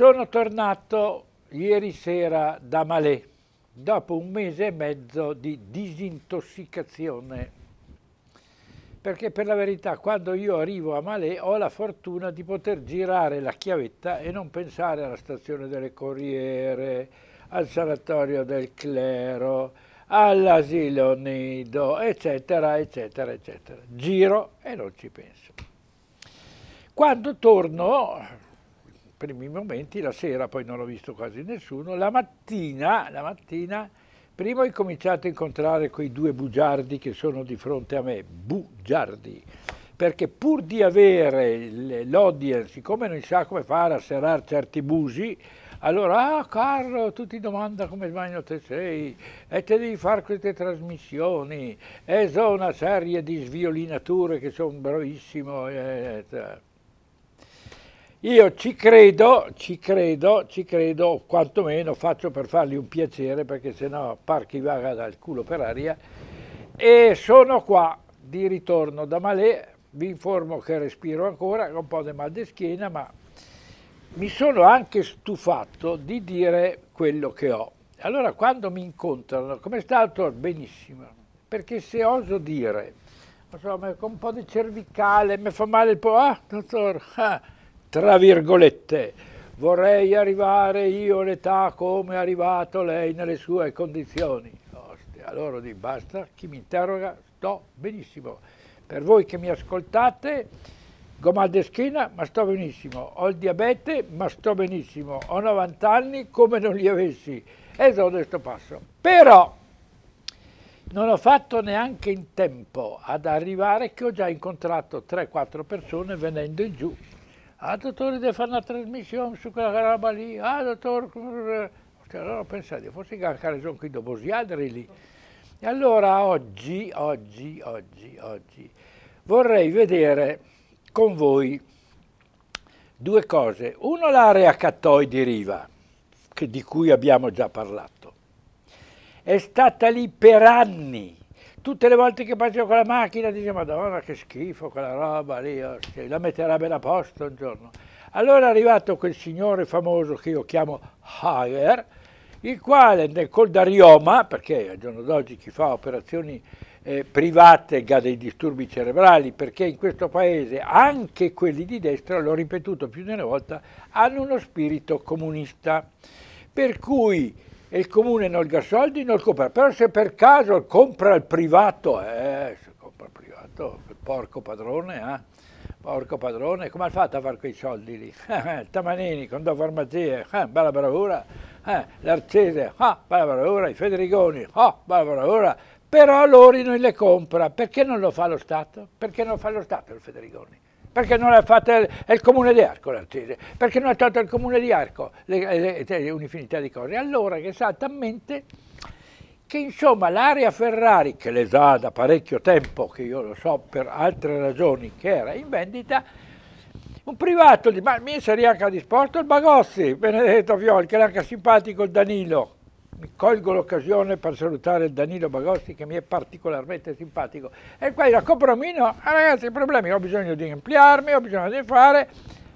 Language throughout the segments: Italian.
Sono tornato ieri sera da Malé, dopo un mese e mezzo di disintossicazione. Perché per la verità, quando io arrivo a Malé, ho la fortuna di poter girare la chiavetta e non pensare alla stazione delle Corriere, al sanatorio del clero, all'asilo nido, eccetera, eccetera, eccetera. Giro e non ci penso. Quando torno primi momenti, la sera poi non ho visto quasi nessuno, la mattina, la mattina prima ho incominciato a incontrare quei due bugiardi che sono di fronte a me, bugiardi, perché pur di avere l'audience, siccome non sa come fare a serrare certi busi, allora, ah Carlo, tu ti domanda come sbaglio te sei e te devi fare queste trasmissioni e so una serie di sviolinature che sono bravissimo. Eccetera. Io ci credo, ci credo, ci credo, quantomeno faccio per fargli un piacere perché sennò parchi vaga dal culo per aria e sono qua di ritorno da Malè, vi informo che respiro ancora, ho un po' di mal di schiena ma mi sono anche stufato di dire quello che ho. Allora quando mi incontrano, come sta il Benissimo, perché se oso dire, insomma, con un po' di cervicale, mi fa male il po', ah, dottor, ah, tra virgolette, vorrei arrivare io all'età come è arrivato lei nelle sue condizioni. Ostia, loro di basta, chi mi interroga sto benissimo. Per voi che mi ascoltate, ho mal di schiena, ma sto benissimo. Ho il diabete, ma sto benissimo. Ho 90 anni come non li avessi. E sono questo passo. Però non ho fatto neanche in tempo ad arrivare che ho già incontrato 3-4 persone venendo in giù ah dottore devi fare una trasmissione su quella roba lì, ah dottore... allora pensate, forse che anche sono qui dopo siadri lì. E allora oggi, oggi, oggi, oggi, vorrei vedere con voi due cose. Uno l'area Cattoi di Riva, che, di cui abbiamo già parlato. È stata lì per anni Tutte le volte che facevo con la macchina dicevo, madonna che schifo quella roba lì, oh, la metterà bene a posto un giorno. Allora è arrivato quel signore famoso che io chiamo Hager, il quale col Darioma, perché al giorno d'oggi chi fa operazioni eh, private ha dei disturbi cerebrali, perché in questo paese anche quelli di destra, l'ho ripetuto più di una volta, hanno uno spirito comunista. Per cui e il comune non ha soldi non lo compra, però se per caso compra il privato, eh, se compra il privato, porco padrone, eh, porco padrone, come ha fatto a fare quei soldi lì? Eh, Tamanini, con due farmazie, eh, bella bravura, eh, l'Arcese, ah, bella bravura, i Federigoni, ah, bella bravura, però a loro non le compra, perché non lo fa lo Stato? Perché non lo fa lo Stato il Federigoni? Perché non l'ha fatta il comune di Arco l'Artese? Perché non ha tolto il comune di Arco le, le, le, un'infinità di cose? Allora che esattamente che insomma l'area Ferrari, che le sa da parecchio tempo, che io lo so per altre ragioni, che era in vendita, un privato di, ma mi sarei anche disposto il Bagossi, Benedetto Fiol, che era anche simpatico il Danilo, colgo l'occasione per salutare Danilo Bagosti che mi è particolarmente simpatico. E qua dico, compromino, ah, ragazzi, problemi, ho bisogno di ampliarmi, ho bisogno di fare.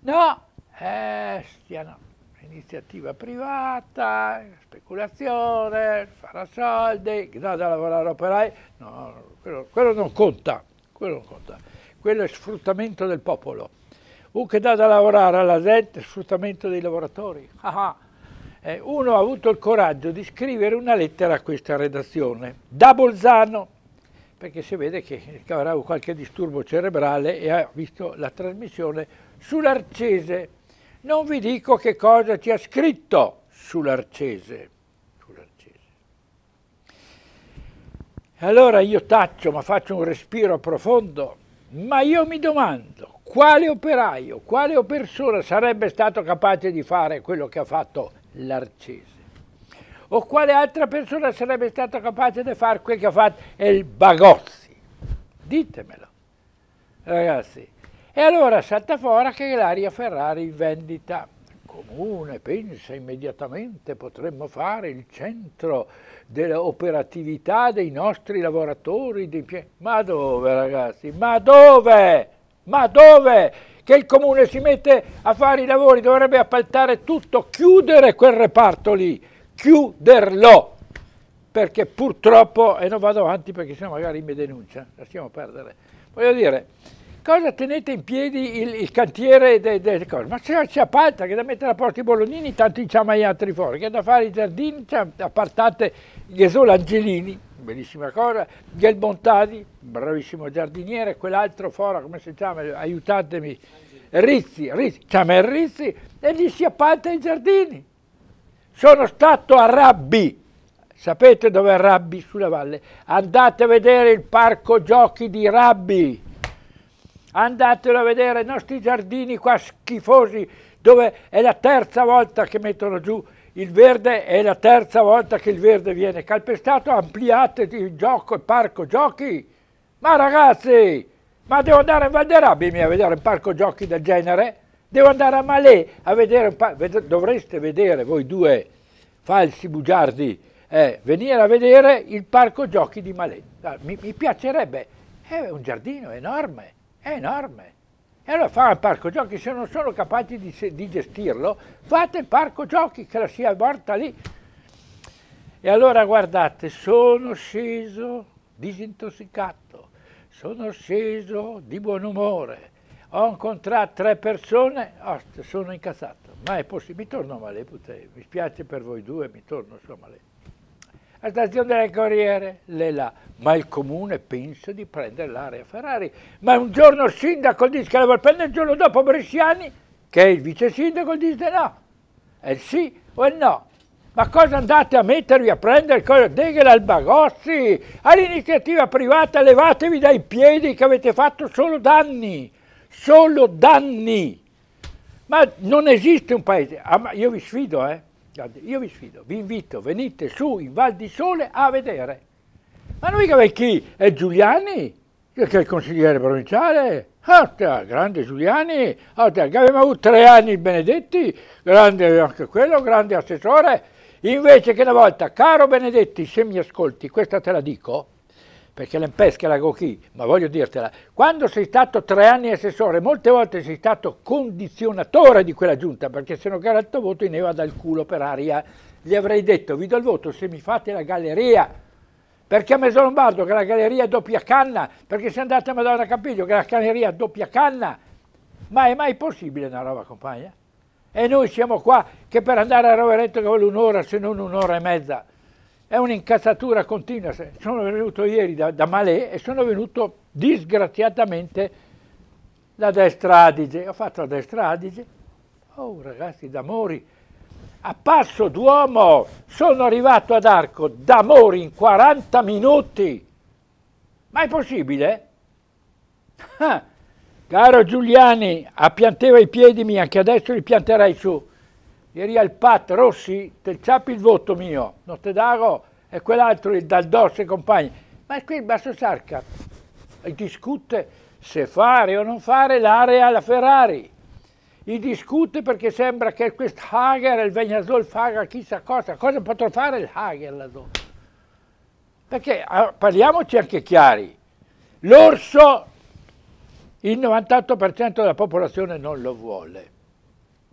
No, eh, stiano, iniziativa privata, speculazione, farà soldi, dà da lavorare operai. No, quello, quello, non conta, quello non conta. Quello è sfruttamento del popolo. Un che dà da lavorare alla gente, sfruttamento dei lavoratori. Ah, ah eh, uno ha avuto il coraggio di scrivere una lettera a questa redazione, da Bolzano, perché si vede che avrà qualche disturbo cerebrale e ha visto la trasmissione sull'Arcese. Non vi dico che cosa ci ha scritto sull'Arcese. allora io taccio, ma faccio un respiro profondo, ma io mi domando quale operaio, quale persona sarebbe stato capace di fare quello che ha fatto l'Arcese. O quale altra persona sarebbe stata capace di fare quel che ha fatto il Bagozzi? Ditemelo, ragazzi. E allora salta fuori che l'aria Ferrari in vendita comune, pensa immediatamente potremmo fare il centro dell'operatività dei nostri lavoratori. Dei... Ma dove ragazzi? Ma dove? Ma dove? che il comune si mette a fare i lavori, dovrebbe appaltare tutto, chiudere quel reparto lì, chiuderlo, perché purtroppo, e non vado avanti perché sennò magari mi denuncia, lasciamo perdere, voglio dire, cosa tenete in piedi il, il cantiere delle de cose? Ma se si appalta che da mettere a posto i bolognini, tanto in altri fuori, che da fare i giardini, a appartate Gesù Angelini, bellissima cosa, Del Bontadi, bravissimo giardiniere, quell'altro fora, come si chiama, aiutatemi, Rizzi, Rizzi, chiama Rizzi e gli si appalta i giardini. Sono stato a Rabbi, sapete dove è Rabbi? Sulla valle. Andate a vedere il parco giochi di Rabbi, andatelo a vedere, i nostri giardini qua schifosi, dove è la terza volta che mettono giù il verde è la terza volta che il verde viene calpestato, ampliate il gioco, il parco giochi. Ma ragazzi, ma devo andare in Val a vedere un parco giochi del genere? Devo andare a Malé a vedere un parco... Dovreste vedere voi due falsi bugiardi, eh, venire a vedere il parco giochi di Malé. Ah, mi, mi piacerebbe, è un giardino enorme, è enorme. E allora fare il parco giochi, se non sono capaci di, di gestirlo, fate il parco giochi, che la sia morta lì. E allora guardate, sono sceso disintossicato, sono sceso di buon umore, ho incontrato tre persone, oh, sono incazzato. Ma è possibile, mi torno a Maleputre, mi spiace per voi due, mi torno su a Maleputre la stazione del Corriere, lei là. Ma il comune pensa di prendere l'area Ferrari. Ma un giorno il sindaco dice che la vuole prendere, il giorno dopo Bresciani, che è il vice sindaco, dice no. È eh sì o è eh no. Ma cosa andate a mettervi a prendere? Cosa? Degel al Bagossi, all'iniziativa privata levatevi dai piedi che avete fatto solo danni, solo danni. Ma non esiste un paese, ah, io vi sfido, eh. Io vi sfido, vi invito, venite su in Val di Sole a vedere. Ma non mica chi? È Giuliani, che è il consigliere provinciale. Ah, grande Giuliani, ah, che abbiamo avuto tre anni Benedetti, grande anche quello, grande assessore. Invece che una volta, caro Benedetti, se mi ascolti, questa te la dico, perché l'empesca la cocchi, ma voglio dirtela, quando sei stato tre anni assessore, molte volte sei stato condizionatore di quella giunta, perché se non era il tuo voto ne va dal culo per aria, gli avrei detto vi do il voto se mi fate la galleria, perché a Mesolombardo che la galleria è doppia canna, perché se andate a Madonna Campiglio che la galleria è doppia canna, ma è mai possibile una roba compagna? E noi siamo qua che per andare a Roveretto che vuole un'ora se non un'ora e mezza, è un'incazzatura continua. Sono venuto ieri da, da Malé e sono venuto disgraziatamente da destra Adige. Ho fatto a destra Adige. Oh ragazzi, d'amori. A passo d'uomo sono arrivato ad Arco d'amori in 40 minuti. Ma è possibile? Ah, caro Giuliani, appianteva i piedi miei, anche adesso li pianterai su ieri al Pat Rossi, te ciappi il voto mio, non te Nostedago e quell'altro, il Daldos e compagni. Ma qui il Basso Sarca discute se fare o non fare l'area alla Ferrari. E discute perché sembra che questo Hager, il Vegnasol, faccia chissà cosa. Cosa potrà fare il Hager laddove? Perché ah, parliamoci anche chiari. L'orso il 98% della popolazione non lo vuole.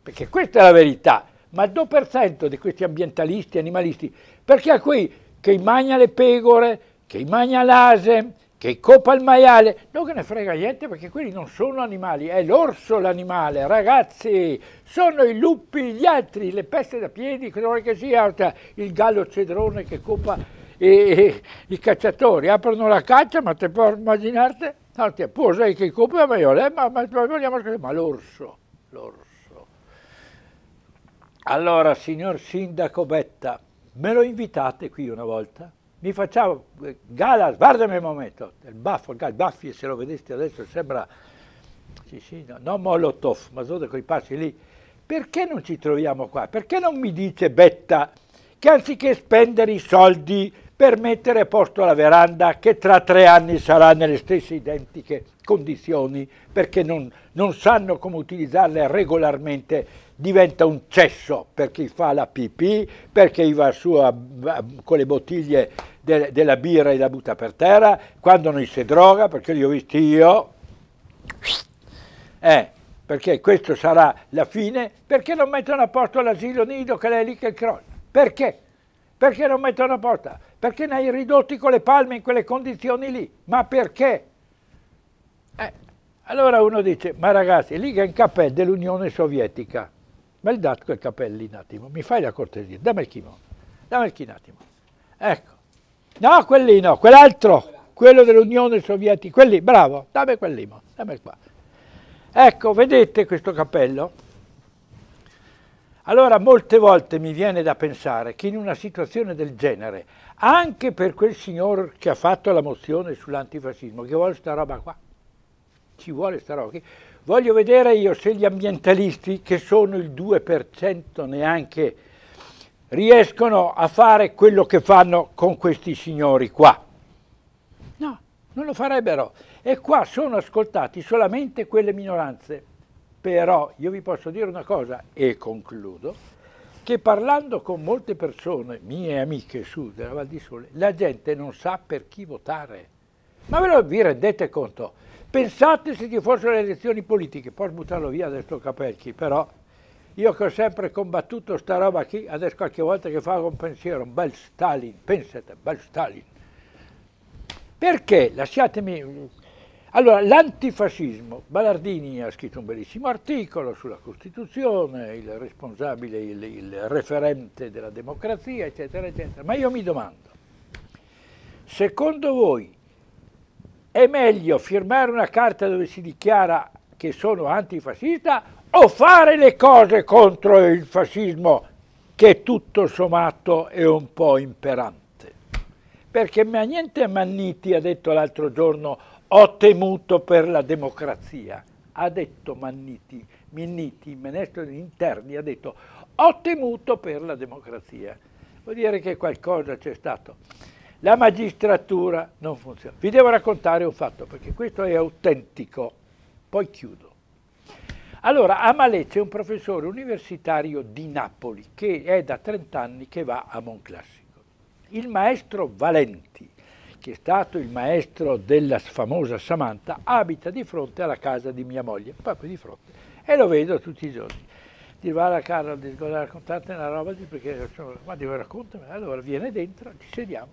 Perché questa è la verità ma il 2% di questi ambientalisti, animalisti, perché a qui che mangia le pecore, che mangia l'ase, che copa il maiale, non che ne frega niente perché quelli non sono animali, è l'orso l'animale, ragazzi, sono i lupi, gli altri, le peste da piedi, quello che sia, il gallo cedrone che copa i, i, i cacciatori, aprono la caccia, ma te puoi immaginarti, altri, poi sai che copa il maiale, eh, ma, ma, ma, ma l'orso, l'orso. Allora, signor Sindaco Betta, me lo invitate qui una volta? Mi facciamo eh, gala, guardami un momento, il baffo, il baffi se lo vedeste adesso sembra, sì sì, no, non Molotov, ma sono con i passi lì. Perché non ci troviamo qua? Perché non mi dice Betta che anziché spendere i soldi per mettere a posto la veranda che tra tre anni sarà nelle stesse identiche condizioni perché non, non sanno come utilizzarle regolarmente diventa un cesso per chi fa la pipì, perché va su a, a, con le bottiglie de, della birra e la butta per terra, quando non si droga, perché li ho visti io, eh, perché questa sarà la fine, perché non mettono a posto l'asilo nido che è lì che crolla? Perché? Perché non mettono a posto? Perché ne hai ridotti con le palme in quelle condizioni lì? Ma perché? Eh, allora uno dice, ma ragazzi, lì che è in cappè dell'Unione Sovietica, ma il dato quei capelli un attimo, mi fai la cortesia, dammi il chimo, dammi il chimo un attimo. Ecco. No, quelli no, quell'altro, quello dell'Unione Sovietica, quelli, bravo, dammi quell'imo, dammi qua. Ecco, vedete questo cappello? Allora, molte volte mi viene da pensare che in una situazione del genere, anche per quel signor che ha fatto la mozione sull'antifascismo, che vuole sta roba qua, ci vuole sta roba qui, Voglio vedere io se gli ambientalisti, che sono il 2% neanche, riescono a fare quello che fanno con questi signori qua. No, non lo farebbero. E qua sono ascoltati solamente quelle minoranze. Però io vi posso dire una cosa, e concludo, che parlando con molte persone, mie amiche su della Val di Sole, la gente non sa per chi votare. Ma ve lo vi rendete conto? Pensate se ci fossero le elezioni politiche, puoi buttarlo via adesso Capelchi, però io che ho sempre combattuto sta roba qui, adesso qualche volta che fa un pensiero, un bel Stalin, pensate, un bel Stalin. Perché, lasciatemi... Allora, l'antifascismo, Ballardini ha scritto un bellissimo articolo sulla Costituzione, il responsabile, il, il referente della democrazia, eccetera, eccetera. Ma io mi domando, secondo voi è meglio firmare una carta dove si dichiara che sono antifascista o fare le cose contro il fascismo che tutto sommato è un po' imperante. Perché niente Manniti ha detto l'altro giorno ho temuto per la democrazia. Ha detto Manniti, Minniti, il ministro degli interni, ha detto ho temuto per la democrazia. Vuol dire che qualcosa c'è stato. La magistratura non funziona. Vi devo raccontare un fatto, perché questo è autentico. Poi chiudo. Allora, a Malè c'è un professore universitario di Napoli che è da 30 anni che va a Monclassico. Il maestro Valenti, che è stato il maestro della famosa Samantha, abita di fronte alla casa di mia moglie, proprio di fronte, e lo vedo tutti i giorni. Ti guarda Carlo, ti guarda raccontate una roba, dico, perché, ma devo raccontami, allora viene dentro, ci sediamo.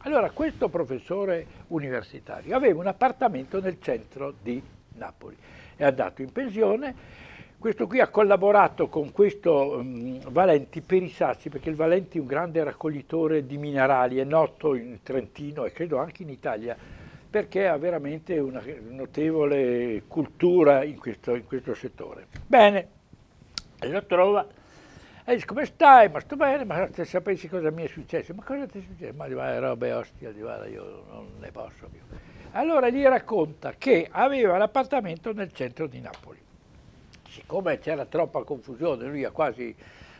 Allora questo professore universitario aveva un appartamento nel centro di Napoli, è andato in pensione, questo qui ha collaborato con questo um, Valenti per i sassi, perché il Valenti è un grande raccoglitore di minerali, è noto in Trentino e credo anche in Italia, perché ha veramente una notevole cultura in questo, in questo settore. Bene, e lo trova e dice come stai? Ma sto bene, ma se sapessi cosa mi è successo, ma cosa ti è successo? Ma di robe ostia, di io non ne posso più. Allora gli racconta che aveva l'appartamento nel centro di Napoli. Siccome c'era troppa confusione, lui ha quasi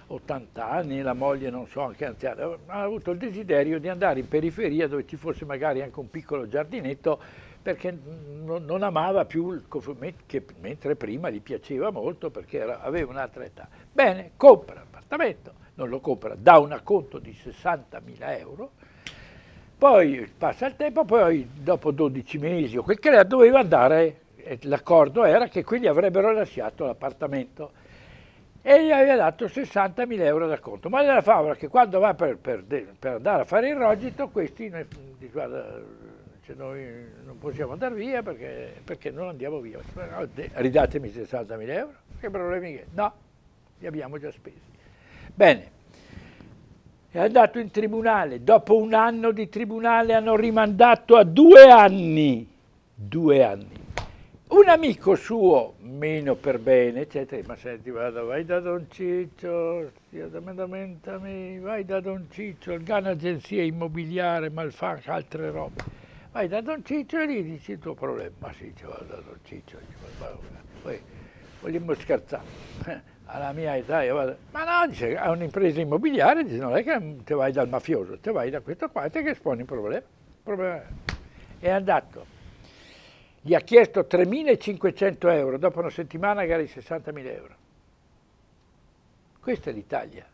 80 anni, la moglie non so, anche anziana, ha avuto il desiderio di andare in periferia dove ci fosse magari anche un piccolo giardinetto perché non amava più il consumismo, che mentre prima gli piaceva molto perché era, aveva un'altra età. Bene, compra l'appartamento, non lo compra, dà un acconto di 60.000 euro, poi passa il tempo, poi dopo 12 mesi o quel che era doveva andare, l'accordo era che quelli avrebbero lasciato l'appartamento e gli aveva dato 60.000 euro da conto. Ma la favola che quando va per, per, per, andare a fare il rogito, questi... Guarda, cioè noi non possiamo andare via perché, perché non andiamo via. Ridatemi 60.000 euro, che problemi che? No, li abbiamo già spesi. Bene, è andato in tribunale, dopo un anno di tribunale hanno rimandato a due anni, due anni. Un amico suo, meno per bene, eccetera, ma senti, vado, vai da Don Ciccio, vai da Don Ciccio, il GAN Agenzia Immobiliare, Malfanca, altre robe vai da Don Ciccio e gli dici il tuo problema. Ma sì, ci vado da Don Ciccio. Poi vogliamo scherzare. Alla mia età io vado, ma no, dice, è un'impresa immobiliare, dice, non è che te vai dal mafioso, te vai da questo questa te che esponi il problema. problema. È andato. Gli ha chiesto 3.500 euro, dopo una settimana che era di 60.000 euro. Questa è l'Italia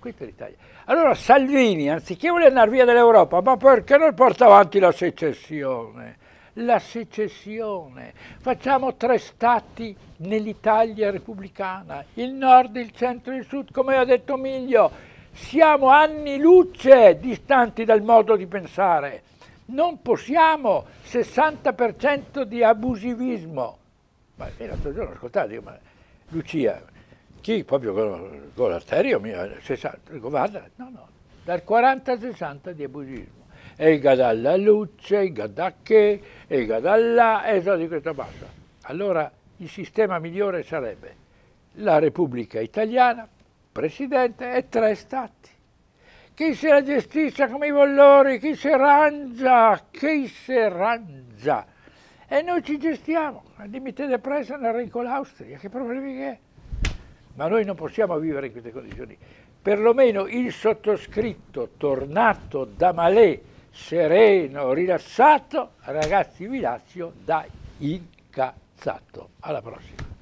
qui per l'Italia. Allora Salvini, anziché voler andare via dall'Europa, ma perché non porta avanti la secessione? La secessione. Facciamo tre stati nell'Italia repubblicana, il nord, il centro e il sud, come ha detto Miglio. Siamo anni luce distanti dal modo di pensare. Non possiamo 60% di abusivismo. Ma l'altro giorno ascoltate, ma Lucia, chi proprio con, con l'arterio mio, 60, eh, guarda, no, no, dal 40 al 60 di abusismo. E il gadalla luce, il gadacche, e il gadalla, e so di questa bassa. Allora il sistema migliore sarebbe la Repubblica Italiana, presidente e tre stati. Chi se la gestisce come i vollori, chi se arrangia, chi se arrangia. E noi ci gestiamo, al limite del prezzo nel Renco l'Austria, che problemi che è? ma noi non possiamo vivere in queste condizioni. Perlomeno il sottoscritto, tornato da Malè, sereno, rilassato, ragazzi vi Lazio, da incazzato. Alla prossima.